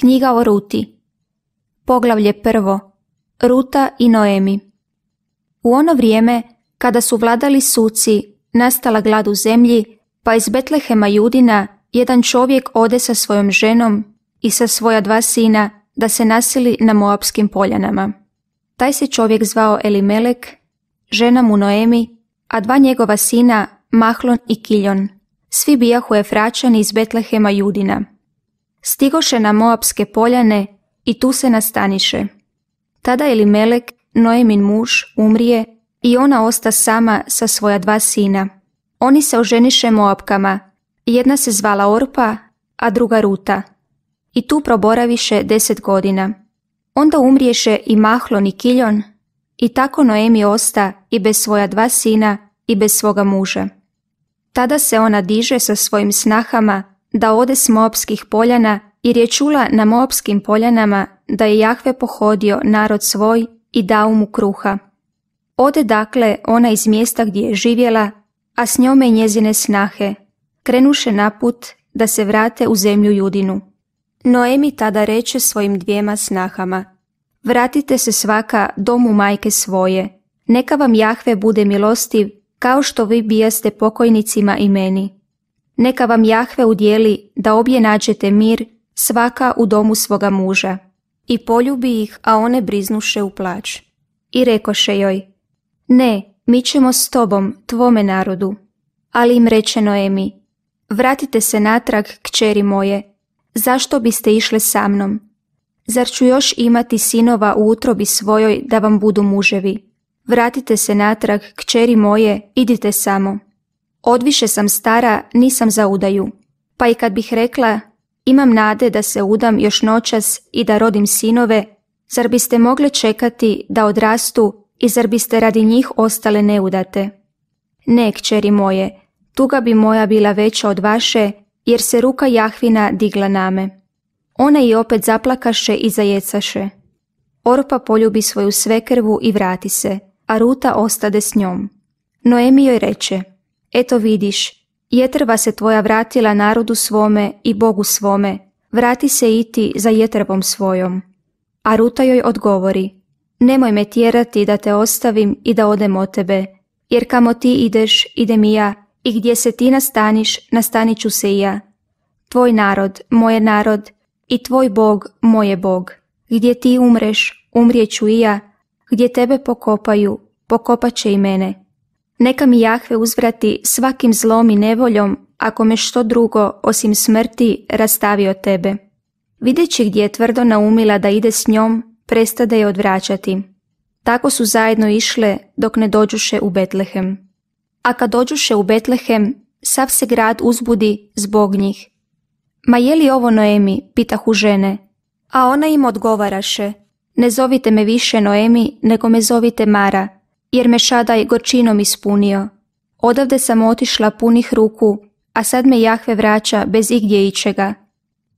Knjiga o Ruti Poglavlje prvo Ruta i Noemi U ono vrijeme kada su vladali suci, nastala glad u zemlji, pa iz Betlehema Judina jedan čovjek ode sa svojom ženom i sa svoja dva sina da se nasili na Moabskim poljanama. Taj se čovjek zvao Elimelek, žena mu Noemi, a dva njegova sina Mahlon i Kiljon. Svi bijahu fraćani iz Betlehema Judina. Stigoše na Moabske poljane i tu se nastaniše. Tada Melek, Noemin muž, umrije i ona osta sama sa svoja dva sina. Oni se oženiše Moapkama. jedna se zvala Orpa, a druga Ruta. I tu proboraviše deset godina. Onda umriješe i Mahlon i Kiljon, i tako Noemi osta i bez svoja dva sina i bez svoga muža. Tada se ona diže sa svojim snahama da ode s Moabskih poljana jer je čula na mopskim poljanama da je Jahve pohodio narod svoj i dao mu kruha. Ode dakle ona iz mjesta gdje je živjela, a s njome i njezine snahe, krenuše na put da se vrate u zemlju Judinu. Noemi tada reče svojim dvijema snahama, vratite se svaka domu majke svoje, neka vam Jahve bude milostiv kao što vi bijaste pokojnicima i meni. Neka vam Jahve udjeli da obje nađete mir svaka u domu svoga muža. I poljubi ih, a one briznuše u plać. I rekoše joj, ne, mi ćemo s tobom, tvome narodu. Ali im rečeno je vratite se natrag, kćeri moje, zašto biste išle sa mnom? Zar ću još imati sinova u utrobi svojoj da vam budu muževi? Vratite se natrag, kćeri moje, idite samo. Odviše sam stara, nisam za udaju. Pa i kad bih rekla, imam nade da se udam još noćas i da rodim sinove, zar biste mogle čekati da odrastu i zar biste radi njih ostale neudate? Ne, kćeri moje, tuga bi moja bila veća od vaše, jer se ruka Jahvina digla name. Ona i opet zaplakaše i zajecaše. Orpa poljubi svoju svekrvu i vrati se, a Ruta ostade s njom. Noemi joj reče – Eto vidiš, jetrva se tvoja vratila narodu svome i Bogu svome, vrati se i ti za jetrvom svojom. A Ruta joj odgovori, nemoj me tjerati da te ostavim i da odem od tebe, jer kamo ti ideš, idem i ja, i gdje se ti nastaniš, nastanit ću se i ja. Tvoj narod, moje narod, i tvoj Bog, moje Bog. Gdje ti umreš, umrijeću i ja, gdje tebe pokopaju, pokopat će i mene. Neka mi Jahve uzvrati svakim zlom i nevoljom, ako me što drugo, osim smrti, rastavi od tebe. Videći gdje je tvrdo naumila da ide s njom, prestade je odvraćati. Tako su zajedno išle dok ne dođuše u Betlehem. A kad dođuše u Betlehem, sav se grad uzbudi zbog njih. Ma je li ovo Noemi, pitahu žene, a ona im odgovaraše, ne zovite me više Noemi, nego me zovite Mara, jer me Šadaj gorčinom ispunio. Odavde sam otišla punih ruku, a sad me Jahve vraća bez igdje ičega.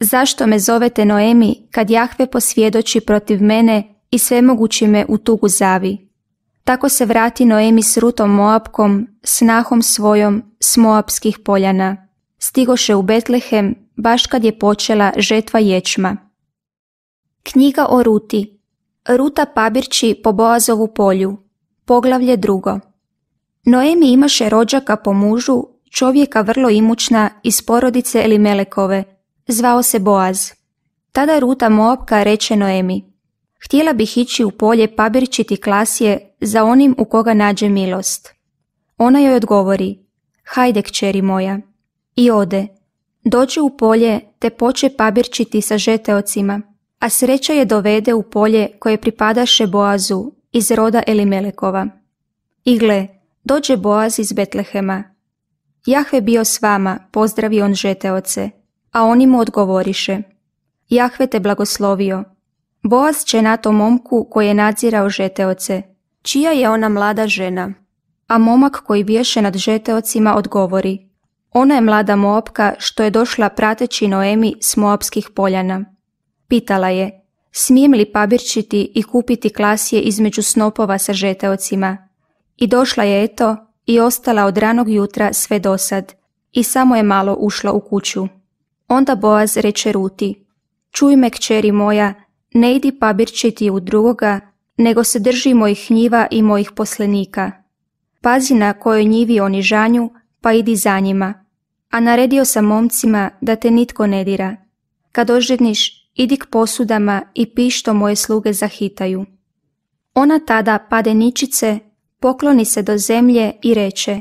Zašto me zovete Noemi kad Jahve posvjedoči protiv mene i svemogući me u tugu zavi? Tako se vrati Noemi s Rutom Moabkom, snahom svojom s Moabskih poljana. Stigoše u Betlehem baš kad je počela žetva ječma. Knjiga o Ruti Ruta Pabirči po Boazovu polju Poglavlje drugo. Noemi imaše rođaka po mužu, čovjeka vrlo imućna iz porodice Elimelekove. Zvao se Boaz. Tada Ruta Moabka reče Noemi. Htjela bih ići u polje pabirčiti klasje za onim u koga nađe milost. Ona joj odgovori. Hajde, kćeri moja. I ode. Dođe u polje te poče pabirčiti sa žeteocima, a sreća je dovede u polje koje pripadaše Boazu, iz roda Elimelekova. I gle, dođe Boaz iz Betlehema. Jahve bio s vama, pozdravi on žeteoce, a oni mu odgovoriše. Jahve te blagoslovio. Boaz će na to momku koji je nadzirao žeteoce. Čija je ona mlada žena? A momak koji biješe nad žeteocima odgovori. Ona je mlada Moopka što je došla prateći Noemi s Moapskih poljana. Pitala je, Smijem li pabirčiti i kupiti klasje između snopova sa žeteocima? I došla je eto i ostala od ranog jutra sve dosad i samo je malo ušla u kuću. Onda Boaz reče Ruti, čuj me kćeri moja, ne idi pabirčiti u drugoga, nego se drži mojih njiva i mojih poslenika. Pazi na kojoj njivi oni žanju, pa idi za njima. A naredio sam momcima da te nitko ne dira. Kad ožedniš, idi k posudama i pišto moje sluge zahitaju. Ona tada pade ničice, pokloni se do zemlje i reče,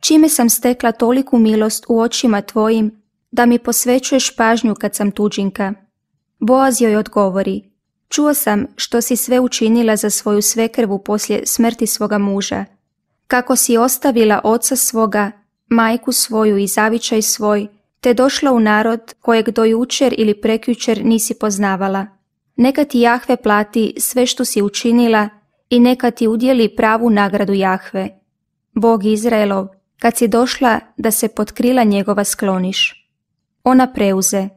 čime sam stekla toliku milost u očima tvojim, da mi posvećuješ pažnju kad sam tuđinka. Boaz joj odgovori, čuo sam što si sve učinila za svoju svekrvu poslije smrti svoga muža, kako si ostavila oca svoga, majku svoju i zavičaj svoj, te došla u narod kojeg do jučer ili prekjučer nisi poznavala. Neka ti Jahve plati sve što si učinila i neka ti udjeli pravu nagradu Jahve. Bog Izraelov, kad si došla da se pod krila njegova skloniš. Ona preuze,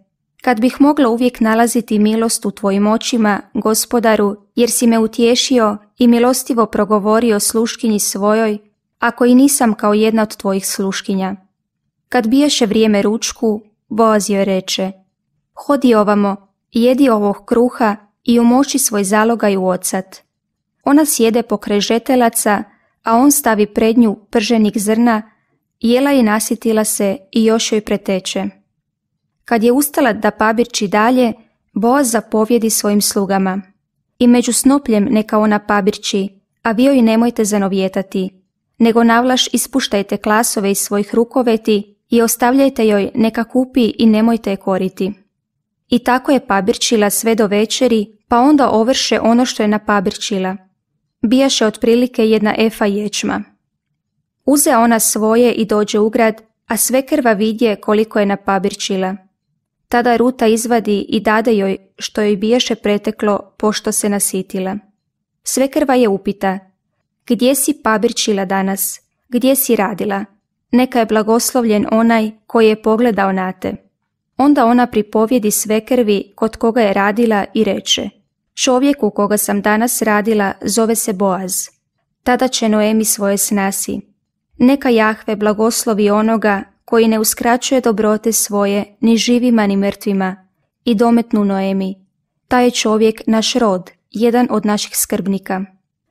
kad bih mogla uvijek nalaziti milost u tvojim očima, gospodaru, jer si me utješio i milostivo progovorio sluškinji svojoj, ako i nisam kao jedna od tvojih sluškinja. Kad bijaše vrijeme ručku, Boaz joj reče, hodi ovamo, jedi ovog kruha i umoči svoj zalogaj u ocat. Ona sjede pokraj žetelaca, a on stavi pred nju prženik zrna, jela i nasitila se i još joj preteče. Kad je ustala da pabirči dalje, Boaz zapovjedi svojim slugama. I među snopljem neka ona pabirči, a vi joj nemojte zanovjetati, nego navlaš ispuštajte klasove iz svojih rukoveti i ostavljajte joj neka kupi i nemojte je koriti. I tako je pabirčila sve do večeri, pa onda ovrše ono što je napabirčila. Bijaše otprilike jedna efa ječma. Uze ona svoje i dođe u grad, a sve krva vidje koliko je napabirčila. Tada Ruta izvadi i dade joj što joj biješe preteklo pošto se nasitila. Sve krva je upita, gdje si pabirčila danas? Gdje si radila? neka je blagoslovljen onaj koji je pogledao na te. Onda ona pripovjedi sve krvi kod koga je radila i reče, čovjeku koga sam danas radila zove se Boaz. Tada će Noemi svoje snasi. Neka Jahve blagoslovi onoga koji ne uskraćuje dobrote svoje ni živima ni mrtvima i dometnu Noemi. Taj je čovjek naš rod, jedan od naših skrbnika.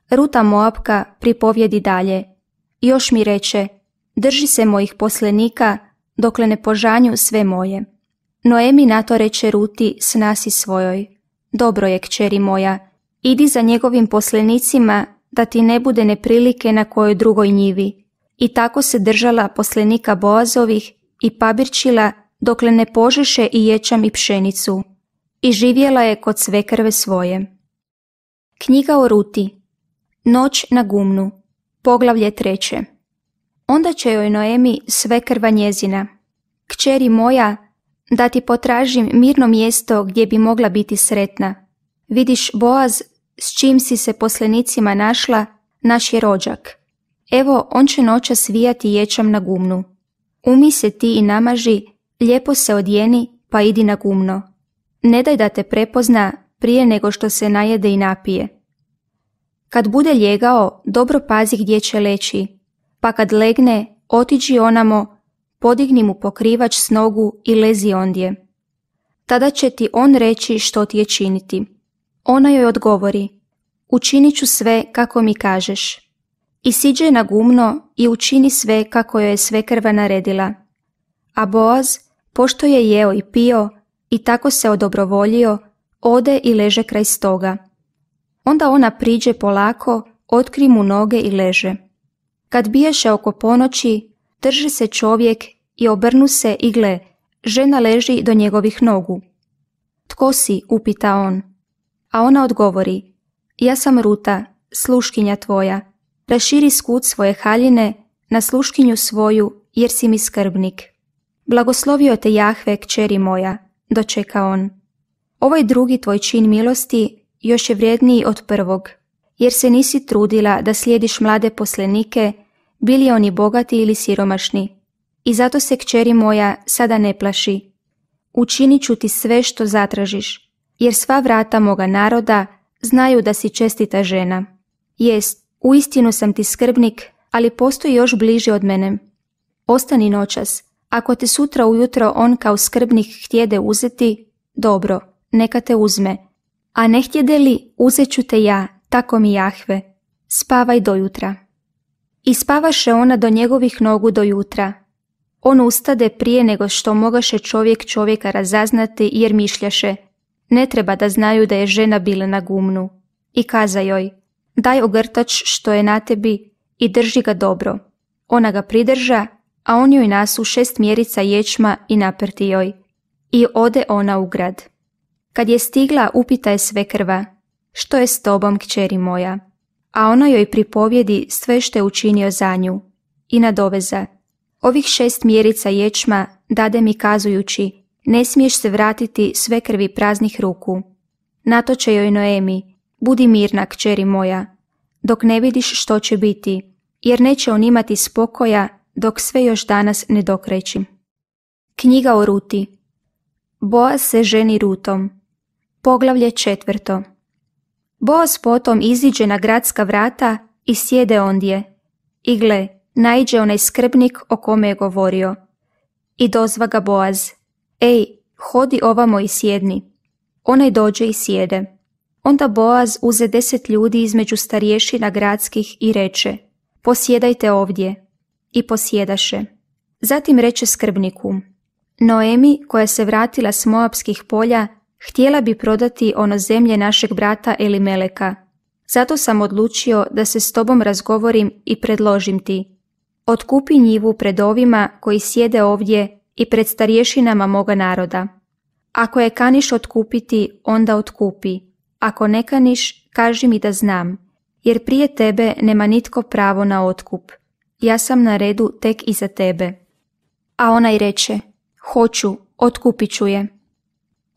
Ruta Moabka pripovjedi dalje. Još mi reče, Drži se mojih poslenika, dokle ne požanju sve moje. Noemi na to reče Ruti s nasi svojoj. Dobro je, kćeri moja, idi za njegovim poslenicima da ti ne bude neprilike na kojoj drugoj njivi. I tako se držala poslenika Boazovih i pabirčila dokle ne požeše i ječam i pšenicu. I živjela je kod sve krve svoje. Knjiga o Ruti Noć na gumnu Poglavlje treće Onda će joj Noemi sve krva njezina. Kćeri moja, da ti potražim mirno mjesto gdje bi mogla biti sretna. Vidiš Boaz s čim si se poslenicima našla, naš je rođak. Evo, on će noća svijati ječam na gumnu. Umi se ti i namaži, lijepo se odjeni, pa idi na gumno. Ne daj da te prepozna prije nego što se najede i napije. Kad bude ljegao, dobro pazi gdje će leći, pa kad legne, otiđi onamo, podigni mu pokrivač s nogu i lezi ondje. Tada će ti on reći što ti je činiti. Ona joj odgovori, učinit ću sve kako mi kažeš. I siđe na gumno i učini sve kako joj je krva naredila. A Boaz, pošto je jeo i pio i tako se odobrovolio, ode i leže kraj stoga. Onda ona priđe polako, otkri mu noge i leže. Kad biješe oko ponoći, drži se čovjek i obrnu se i gle, žena leži do njegovih nogu. Tko si, upita on. A ona odgovori, ja sam Ruta, sluškinja tvoja. Raširi skut svoje haljine na sluškinju svoju, jer si mi skrbnik. Blagoslovio te Jahve, kćeri moja, dočeka on. Ovaj drugi tvoj čin milosti još je vrijedniji od prvog, jer se nisi trudila da slijediš mlade poslenike bili oni bogati ili siromašni. I zato se kćeri moja sada ne plaši. Učinit ću ti sve što zatražiš, jer sva vrata moga naroda znaju da si čestita žena. Jest, uistinu sam ti skrbnik, ali postoji još bliže od mene. Ostani noćas, ako te sutra ujutro on kao skrbnik htjede uzeti, dobro, neka te uzme. A ne htjede li, uzet ću te ja, tako mi Jahve. Spavaj do jutra. I spavaše ona do njegovih nogu do jutra. On ustade prije nego što mogaše čovjek čovjeka razaznati jer mišljaše, ne treba da znaju da je žena bila na gumnu. I kaza joj, daj ogrtač što je na tebi i drži ga dobro. Ona ga pridrža, a on joj nasu šest mjerica ječma i naprti joj. I ode ona u grad. Kad je stigla, upita je sve krva. Što je s tobom, kćeri moja? a ono joj pripovjedi sve što je učinio za nju. I nadoveza. Ovih šest mjerica ječma dade mi kazujući, ne smiješ se vratiti sve krvi praznih ruku. Nato će joj Noemi, budi mirna kćeri moja, dok ne vidiš što će biti, jer neće on imati spokoja dok sve još danas ne dokreći. Knjiga o Ruti Boa se ženi Rutom Poglavlje četvrto Boaz potom iziđe na gradska vrata i sjede ondje. I gle, najđe onaj skrbnik o kome je govorio. I dozva ga Boaz. Ej, hodi ovamo i sjedni. Onaj dođe i sjede. Onda Boaz uze deset ljudi između starješina gradskih i reče, posjedajte ovdje. I posjedaše. Zatim reče skrbniku, Noemi, koja se vratila s Moabskih polja, Htjela bi prodati ono zemlje našeg brata Elimeleka. Zato sam odlučio da se s tobom razgovorim i predložim ti. Otkupi njivu pred ovima koji sjede ovdje i pred starješinama moga naroda. Ako je kaniš otkupiti, onda otkupi. Ako ne kaniš, kaži mi da znam, jer prije tebe nema nitko pravo na otkup. Ja sam na redu tek iza tebe. A onaj reče, hoću, otkupit ću je.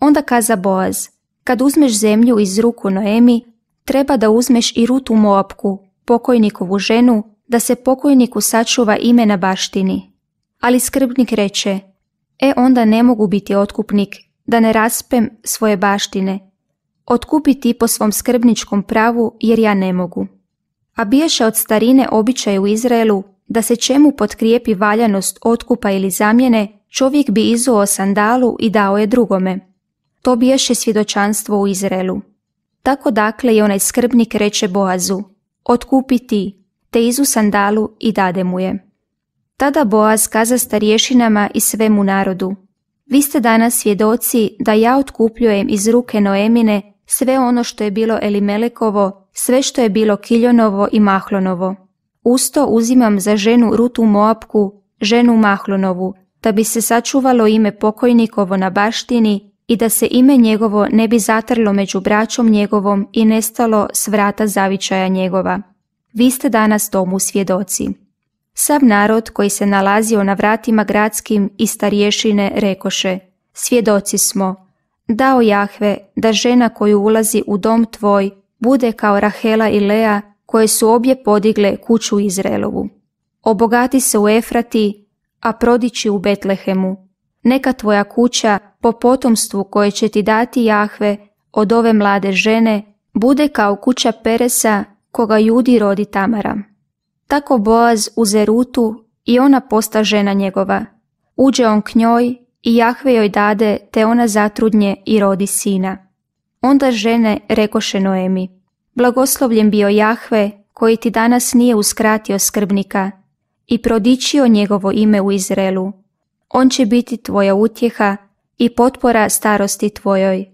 Onda kaza Boaz, kad uzmeš zemlju iz ruku Noemi, treba da uzmeš i Rutu Moapku, pokojnikovu ženu, da se pokojniku sačuva ime na baštini. Ali skrbnik reče, e onda ne mogu biti otkupnik, da ne raspem svoje baštine. Otkupiti po svom skrbničkom pravu, jer ja ne mogu. A biješe od starine običaj u Izraelu da se čemu potkrijepi valjanost otkupa ili zamjene, čovjek bi izuo sandalu i dao je drugome. To biješe svjedočanstvo u Izraelu. Tako dakle i onaj skrbnik reče Boazu, otkupi ti, te izu sandalu i dade mu je. Tada Boaz kaza starješinama i svemu narodu, vi ste danas svjedoci da ja otkupljujem iz ruke Noemine sve ono što je bilo Elimelekovo, sve što je bilo Kiljonovo i Mahlonovo. Usto uzimam za ženu Rutu Moapku, ženu Mahlonovu, da bi se sačuvalo ime pokojnikovo na baštini i da se ime njegovo ne bi zatrlo među braćom njegovom i nestalo s vrata zavičaja njegova. Vi ste danas tomu svjedoci. Sav narod koji se nalazio na vratima gradskim i starješine rekoše, svjedoci smo, dao Jahve da žena koju ulazi u dom tvoj bude kao Rahela i Lea koje su obje podigle kuću Izraelovu. Obogati se u Efrati, a prodići u Betlehemu, neka tvoja kuća po potomstvu koje će ti dati Jahve od ove mlade žene bude kao kuća Peresa koga Judi rodi Tamara. Tako Boaz uze Rutu i ona posta žena njegova. Uđe on k njoj i Jahve joj dade te ona zatrudnje i rodi sina. Onda žene rekoše Noemi, blagoslovljen bio Jahve koji ti danas nije uskratio skrbnika i prodičio njegovo ime u Izrelu on će biti tvoja utjeha i potpora starosti tvojoj,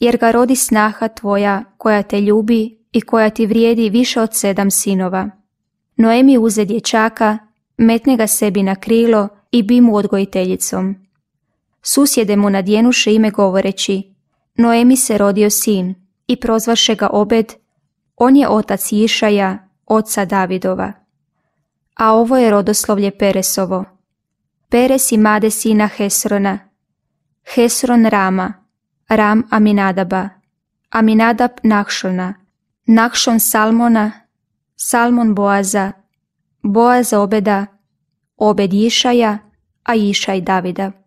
jer ga rodi snaha tvoja koja te ljubi i koja ti vrijedi više od sedam sinova. Noemi uze dječaka, metne ga sebi na krilo i bi mu odgojiteljicom. Susjede mu nadjenuše ime govoreći, Noemi se rodio sin i prozvaše ga Obed, on je otac Išaja, oca Davidova. A ovo je rodoslovlje Peresovo – Peresimadesina Made sina Hesrona, Hesron Rama, Ram Aminadaba, Aminadab Nakšona, Nakšon Salmona, Salmon Boaza, Boaza Obeda, Obed Išaja, a Išaj Davida.